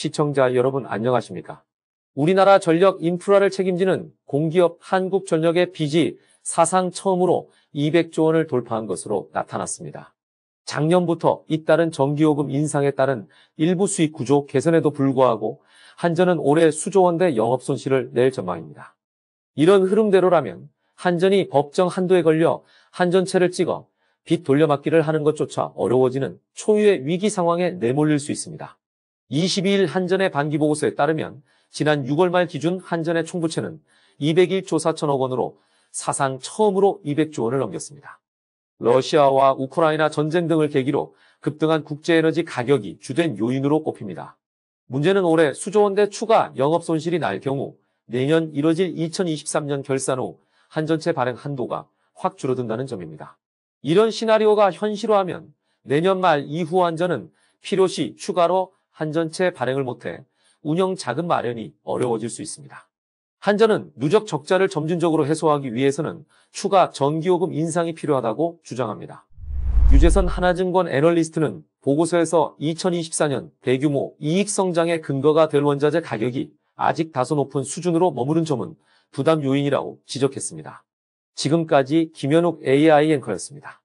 시청자 여러분 안녕하십니까? 우리나라 전력 인프라를 책임지는 공기업 한국전력의 빚이 사상 처음으로 200조 원을 돌파한 것으로 나타났습니다. 작년부터 잇따른 전기요금 인상에 따른 일부 수익 구조 개선에도 불구하고 한전은 올해 수조 원대 영업 손실을 낼 전망입니다. 이런 흐름대로라면 한전이 법정 한도에 걸려 한전채를 찍어 빚 돌려막기를 하는 것조차 어려워지는 초유의 위기 상황에 내몰릴 수 있습니다. 22일 한전의 반기보고서에 따르면 지난 6월 말 기준 한전의 총부채는 201조 4천억 원으로 사상 처음으로 200조 원을 넘겼습니다. 러시아와 우크라이나 전쟁 등을 계기로 급등한 국제에너지 가격이 주된 요인으로 꼽힙니다. 문제는 올해 수조 원대 추가 영업 손실이 날 경우 내년 이뤄질 2023년 결산 후 한전체 발행 한도가 확 줄어든다는 점입니다. 이런 시나리오가 현실화하면 내년 말 이후 한전은 필요시 추가로 한전체 발행을 못해 운영 자금 마련이 어려워질 수 있습니다. 한전은 누적 적자를 점진적으로 해소하기 위해서는 추가 전기요금 인상이 필요하다고 주장합니다. 유재선 하나증권 애널리스트는 보고서에서 2024년 대규모 이익 성장의 근거가 될 원자재 가격이 아직 다소 높은 수준으로 머무른 점은 부담 요인이라고 지적했습니다. 지금까지 김현욱 AI 앵커였습니다.